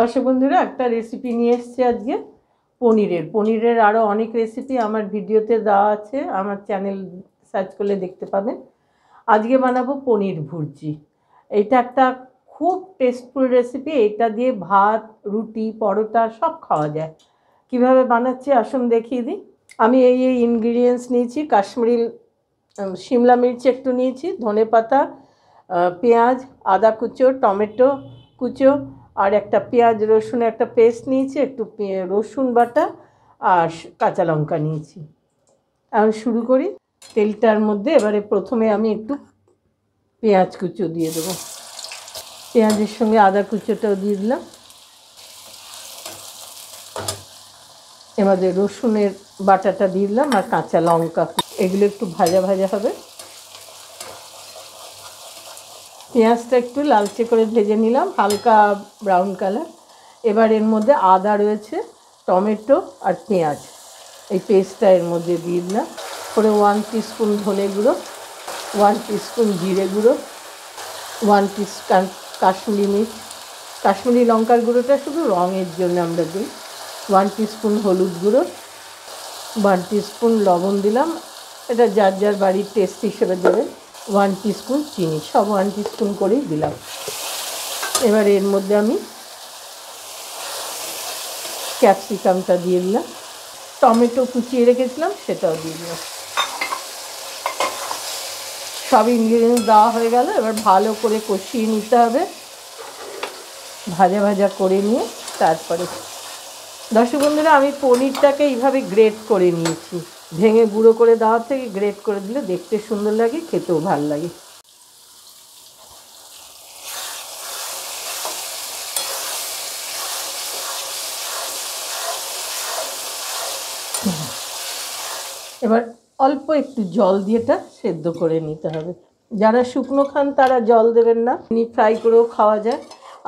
দর্শক বন্ধুরা একটা রেসিপি নিয়ে এসছি আজকে পনিরের পনিরের আরও অনেক রেসিপি আমার ভিডিওতে দেওয়া আছে আমার চ্যানেল সার্চ করলে দেখতে পাবেন আজকে বানাবো পনির ভুর্জি এটা একটা খুব টেস্টফুল রেসিপি এটা দিয়ে ভাত রুটি পরোটা সব খাওয়া যায় কিভাবে বানাচ্ছি আসুন দেখিয়ে দিই আমি এই এই ইনগ্রিডিয়েন্টস নিয়েছি কাশ্মীরি শিমলা মির্চ একটু নিয়েছি ধনে পাতা পেঁয়াজ আদা কুচো টমেটো কুচো আর একটা পেঁয়াজ রসুন একটা পেস্ট নিয়েছি একটু রসুন বাটা আর কাঁচা লঙ্কা নিয়েছি এখন শুরু করি তেলটার মধ্যে এবারে প্রথমে আমি একটু পেঁয়াজ কুচো দিয়ে দেবো পেঁয়াজের সঙ্গে আদা কুচোটাও দিয়ে দিলাম এবারে রসুনের বাটাটা দিয়ে দিলাম আর কাঁচা লঙ্কা এগুলো একটু ভাজা ভাজা হবে পেঁয়াজটা একটু লালচে করে ভেজে নিলাম হালকা ব্রাউন কালার এবার এর মধ্যে আদা রয়েছে টমেটো আর পেঁয়াজ এই পেস্টটা এর মধ্যে দিয়ে দিলাম করে ওয়ান টিস্পুন ধনে গুঁড়ো ওয়ান টিস্পুন জিরে গুঁড়ো ওয়ান টিস কাশ্মীরি মিট কাশ্মীরি লঙ্কার গুঁড়োটা শুধু রঙের জন্য আমরা দিই ওয়ান টিস্পুন হলুদ গুঁড়ো ওয়ান টিস্পুন লবণ দিলাম এটা যার যার বাড়ির টেস্ট হিসেবে দেবেন ওয়ান টিস্পুন চিনি সব ওয়ান টিস্পুন করেই দিলাম এবার এর মধ্যে আমি ক্যাপসিকামটা দিয়ে দিলাম টমেটো কুচিয়ে রেখেছিলাম সেটাও দিয়ে দিলাম সব ইনগ্রিডিয়েন্টস দেওয়া হয়ে গেল এবার ভালো করে কষিয়ে নিতে হবে ভাজা ভাজা করে নিয়ে তারপরে দর্শক বন্ধুরা আমি পনিরটাকে এইভাবে গ্রেট করে নিয়েছি ভেঙে গুঁড়ো করে দেওয়ার থেকে গ্রেট করে দিলে দেখতে সুন্দর লাগে খেতেও ভাল লাগে এবার অল্প একটু জল দিয়ে এটা সেদ্ধ করে নিতে হবে যারা শুকনো খান তারা জল দেবেন না এমনি ফ্রাই করেও খাওয়া যায়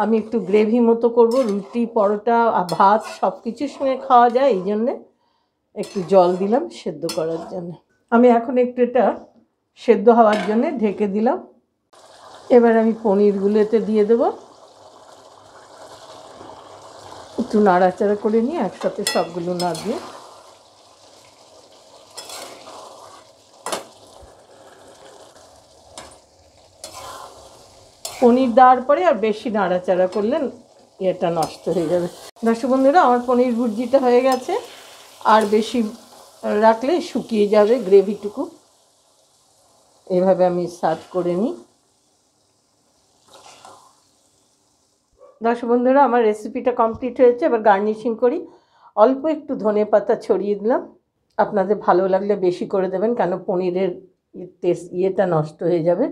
আমি একটু গ্রেভি মতো করব রুটি পরোটা ভাত সব কিছুর সঙ্গে খাওয়া যায় এই জন্যে একটু জল দিলাম সেদ্ধ করার জন্য আমি এখন একটু এটা সেদ্ধ হওয়ার জন্য ঢেকে দিলাম এবার আমি পনিরগুলোতে দিয়ে দেব একটু নাড়াচাড়া করে নিয়ে একসাথে সবগুলো না দিয়ে পনির দেওয়ার পরে আর বেশি নাড়াচাড়া করলেন এটা নষ্ট হয়ে যাবে দর্শক বন্ধুরা আমার পনির ভুর্জিটা হয়ে গেছে আর বেশি রাখলে শুকিয়ে যাবে গ্রেভিটুকু এভাবে আমি সার্ভ করে নিই দর্শক বন্ধুরা আমার রেসিপিটা কমপ্লিট হয়েছে এবার গার্নিশিং করি অল্প একটু ধনে পাতা ছড়িয়ে দিলাম আপনাদের ভালো লাগলে বেশি করে দেবেন কেন পনিরের টেস্ট ইয়েটা নষ্ট হয়ে যাবে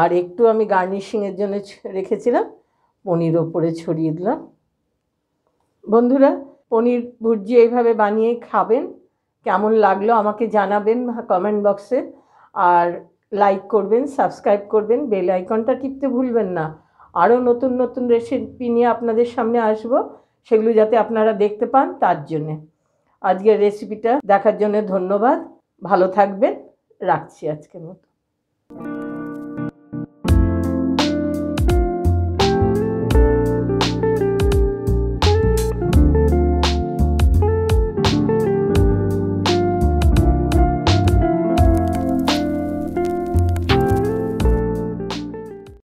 আর একটু আমি গার্নিশিংয়ের জন্য রেখেছিলাম পনির ওপরে ছড়িয়ে দিলাম বন্ধুরা পনির ভুর্জি এইভাবে বানিয়ে খাবেন কেমন লাগলো আমাকে জানাবেন কমেন্ট বক্সে আর লাইক করবেন সাবস্ক্রাইব করবেন বেল আইকনটা টিপতে ভুলবেন না আরও নতুন নতুন রেসিপি নিয়ে আপনাদের সামনে আসব সেগুলো যাতে আপনারা দেখতে পান তার জন্যে আজকের রেসিপিটা দেখার জন্য ধন্যবাদ ভালো থাকবেন রাখছি আজকের মতো